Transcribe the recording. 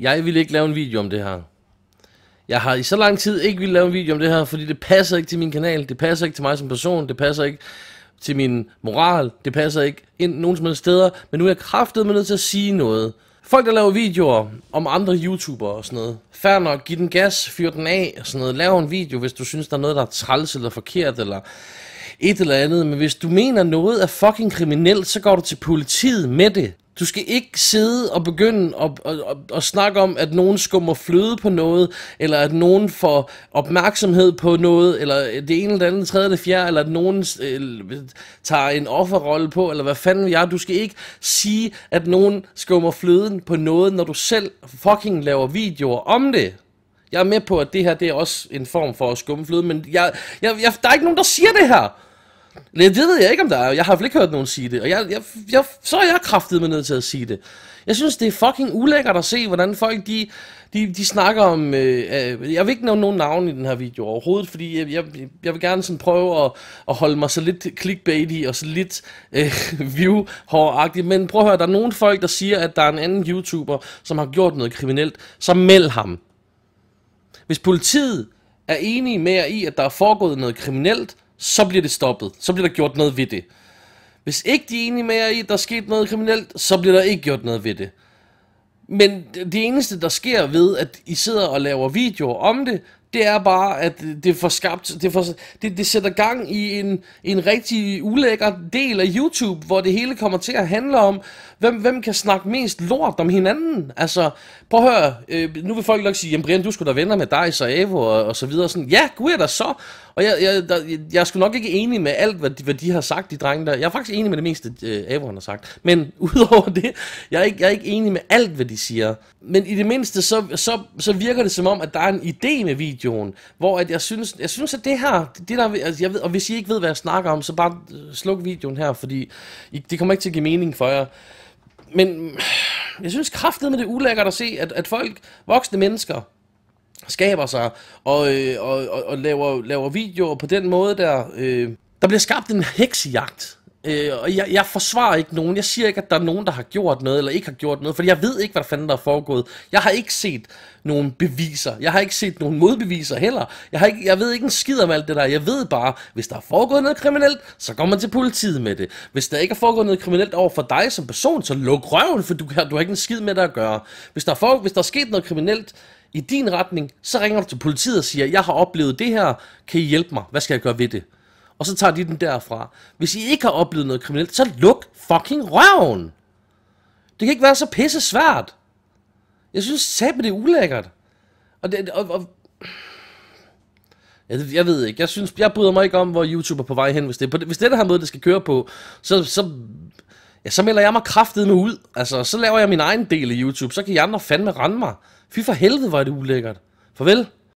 Jeg vil ikke lave en video om det her. Jeg har i så lang tid ikke ville lave en video om det her, fordi det passer ikke til min kanal, det passer ikke til mig som person, det passer ikke til min moral, det passer ikke ind nogen som helst steder, men nu er jeg kraftet med nødt til at sige noget. Folk, der laver videoer om andre YouTubere og sådan noget, fair nok, giv den gas, fyr den af og sådan noget, lav en video, hvis du synes, der er noget, der er træls eller forkert eller et eller andet, men hvis du mener noget er fucking kriminelt, så går du til politiet med det. Du skal ikke sidde og begynde at, at, at, at snakke om, at nogen skummer fløde på noget, eller at nogen får opmærksomhed på noget, eller det ene, det andet, det tredje, eller fjerde, eller at nogen øh, tager en offerrolle på, eller hvad fanden jeg. Du skal ikke sige, at nogen skummer fløden på noget, når du selv fucking laver videoer om det. Jeg er med på, at det her det er også en form for at skumme fløde, men jeg, jeg, jeg, der er ikke nogen, der siger det her. Det, det ved jeg ikke, om der er. Jeg har i ikke hørt nogen sige det. Og jeg, jeg, jeg, så er jeg kraftet med nødt til at sige det. Jeg synes, det er fucking ulækkert at se, hvordan folk de, de, de snakker om... Øh, øh, jeg vil ikke nævne nogen navn i den her video overhovedet, fordi jeg, jeg, jeg vil gerne sådan prøve at, at holde mig så lidt clickbaity og så lidt øh, view hård Men prøv at høre, der er nogen folk, der siger, at der er en anden YouTuber, som har gjort noget kriminelt, så meld ham. Hvis politiet er enige med jer i, at der er foregået noget kriminelt, så bliver det stoppet. Så bliver der gjort noget ved det. Hvis ikke de er enige med jer i, at der er sket noget kriminelt, så bliver der ikke gjort noget ved det. Men det eneste, der sker ved, at I sidder og laver videoer om det, det er bare, at det får skabt, det, får, det, det sætter gang i en, en rigtig ulækker del af YouTube, hvor det hele kommer til at handle om, hvem, hvem kan snakke mest lort om hinanden. Altså, prøv at høre, øh, nu vil folk nok sige, jamen Brian, du skulle da venner med dig, så Evo, og, og så videre. Sådan, ja, gud er da så. Og jeg, jeg, der, jeg, er sgu nok ikke enig med alt, hvad de, hvad de har sagt, de drenge der. Jeg er faktisk enig med det meste, øh, Avo har sagt. Men udover det, jeg er, ikke, jeg er ikke enig med alt, hvad de siger. Men i det mindste, så, så, så virker det som om, at der er en idé med video videoen, hvor at jeg synes, jeg synes at det her, det der, altså jeg ved, og hvis I ikke ved, hvad jeg snakker om, så bare øh, sluk videoen her, fordi I, det kommer ikke til at give mening for jer. Men øh, jeg synes kraftigt med det ulækkert at se, at, at folk, voksne mennesker, skaber sig og, øh, og, og, og laver, laver videoer på den måde der. Øh, der bliver skabt en heksejagt Øh, og jeg, jeg forsvarer ikke nogen. Jeg siger ikke, at der er nogen, der har gjort noget, eller ikke har gjort noget, for jeg ved ikke, hvad der fanden der er foregået. Jeg har ikke set nogen beviser. Jeg har ikke set nogen modbeviser heller. Jeg, har ikke, jeg ved ikke en skid om alt det der. Jeg ved bare, hvis der er foregået noget kriminelt, så går man til politiet med det. Hvis der ikke er foregået noget kriminelt over for dig som person, så luk røven, for du, du har ikke en skid med det at gøre. Hvis der, er for, hvis der er sket noget kriminelt, i din retning, så ringer du til politiet og siger, jeg har oplevet det her, kan I hjælpe mig? Hvad skal jeg gøre ved det? og så tager de den derfra. Hvis I ikke har oplevet noget kriminelt, så luk fucking røven! Det kan ikke være så pisse svært. Jeg synes sæbe det er ulækkert. Og det, og, og jeg, jeg ved ikke, jeg synes, jeg bryder mig ikke om, hvor YouTube er på vej hen, hvis det, på, hvis det er den her måde, det skal køre på, så, så, ja, så melder jeg mig med ud, altså, så laver jeg min egen del af YouTube, så kan I andre fandme rende mig. Fy for helvede, var det ulækkert. Farvel.